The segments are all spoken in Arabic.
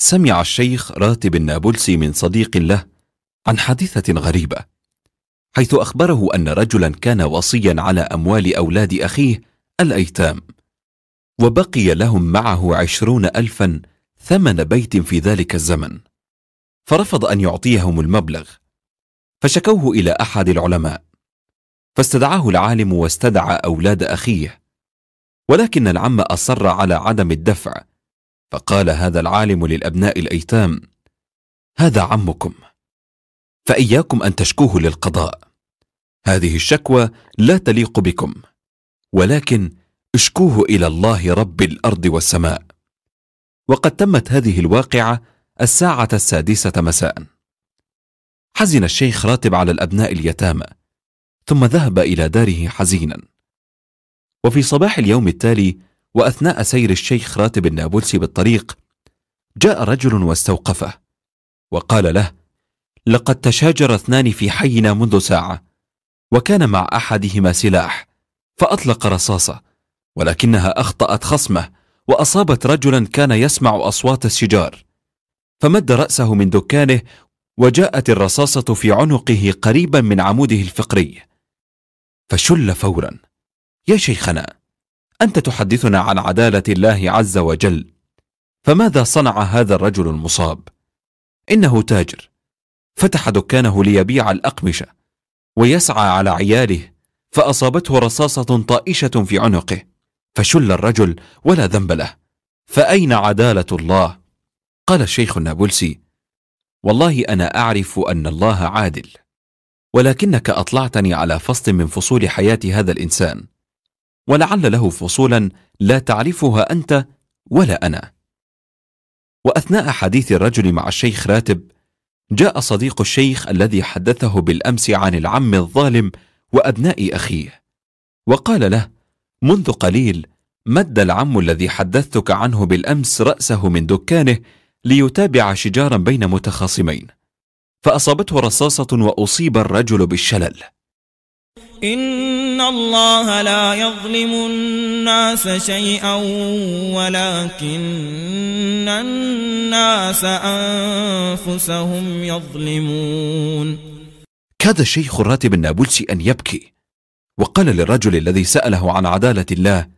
سمع الشيخ راتب النابلسي من صديق له عن حادثة غريبة حيث أخبره أن رجلا كان وصيا على أموال أولاد أخيه الأيتام وبقي لهم معه عشرون ألفا ثمن بيت في ذلك الزمن فرفض أن يعطيهم المبلغ فشكوه إلى أحد العلماء فاستدعاه العالم واستدعى أولاد أخيه ولكن العم أصر على عدم الدفع فقال هذا العالم للابناء الايتام هذا عمكم فاياكم ان تشكوه للقضاء هذه الشكوى لا تليق بكم ولكن اشكوه الى الله رب الارض والسماء وقد تمت هذه الواقعه الساعه السادسه مساء حزن الشيخ راتب على الابناء اليتامى ثم ذهب الى داره حزينا وفي صباح اليوم التالي وأثناء سير الشيخ راتب النابلسي بالطريق جاء رجل واستوقفه وقال له لقد تشاجر اثنان في حينا منذ ساعة وكان مع أحدهما سلاح فأطلق رصاصة ولكنها أخطأت خصمه وأصابت رجلا كان يسمع أصوات الشجار فمد رأسه من دكانه وجاءت الرصاصة في عنقه قريبا من عموده الفقري فشل فورا يا شيخنا أنت تحدثنا عن عدالة الله عز وجل فماذا صنع هذا الرجل المصاب؟ إنه تاجر فتح دكانه ليبيع الأقمشة ويسعى على عياله فأصابته رصاصة طائشة في عنقه فشل الرجل ولا ذنب له فأين عدالة الله؟ قال الشيخ النابلسي والله أنا أعرف أن الله عادل ولكنك أطلعتني على فصل من فصول حياة هذا الإنسان ولعل له فصولا لا تعرفها انت ولا انا واثناء حديث الرجل مع الشيخ راتب جاء صديق الشيخ الذي حدثه بالامس عن العم الظالم وابناء اخيه وقال له منذ قليل مد العم الذي حدثتك عنه بالامس راسه من دكانه ليتابع شجارا بين متخاصمين فاصابته رصاصه واصيب الرجل بالشلل إن الله لا يظلم الناس شيئا ولكن الناس أنفسهم يظلمون كاد الشيخ الراتب النابلسي أن يبكي وقال للرجل الذي سأله عن عدالة الله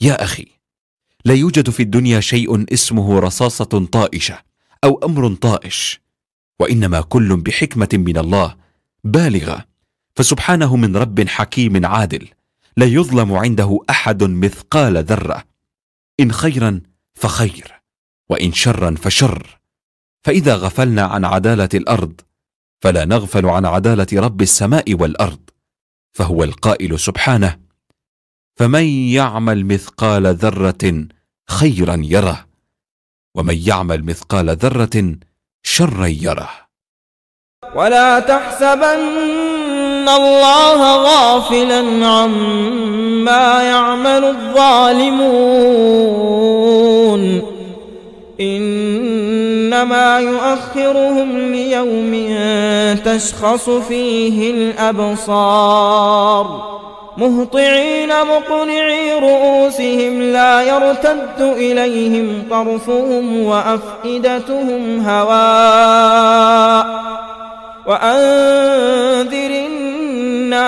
يا أخي لا يوجد في الدنيا شيء اسمه رصاصة طائشة أو أمر طائش وإنما كل بحكمة من الله بالغة فسبحانه من رب حكيم عادل لا يظلم عنده احد مثقال ذره ان خيرا فخير وان شرا فشر فاذا غفلنا عن عداله الارض فلا نغفل عن عداله رب السماء والارض فهو القائل سبحانه فمن يعمل مثقال ذره خيرا يره ومن يعمل مثقال ذره شرا يره ولا تحسبن ان الله غافلا عما يعمل الظالمون انما يؤخرهم ليوم تشخص فيه الابصار مهطعين مقنعي رؤوسهم لا يرتد اليهم طرفهم وافئدتهم هواء وأن